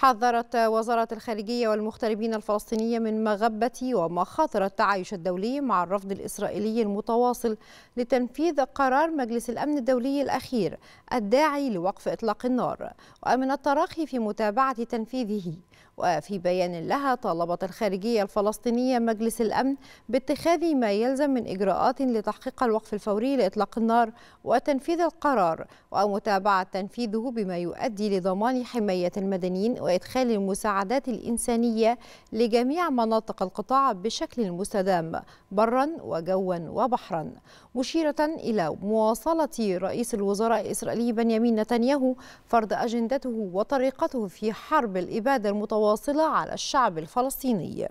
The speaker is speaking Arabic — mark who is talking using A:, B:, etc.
A: حذرت وزارة الخارجية والمغتربين الفلسطينية من مغبة ومخاطر التعايش الدولي مع الرفض الإسرائيلي المتواصل لتنفيذ قرار مجلس الأمن الدولي الأخير الداعي لوقف إطلاق النار ومن التراخي في متابعة تنفيذه وفي بيان لها طالبت الخارجية الفلسطينية مجلس الأمن باتخاذ ما يلزم من إجراءات لتحقيق الوقف الفوري لإطلاق النار وتنفيذ القرار ومتابعة تنفيذه بما يؤدي لضمان حماية المدنيين وإدخال المساعدات الإنسانية لجميع مناطق القطاع بشكل مستدام برا وجوا وبحرا مشيرة إلى مواصلة رئيس الوزراء الإسرائيلي بنيامين نتنياهو فرض أجندته وطريقته في حرب الإبادة المتواصلة متواصلة على الشعب الفلسطيني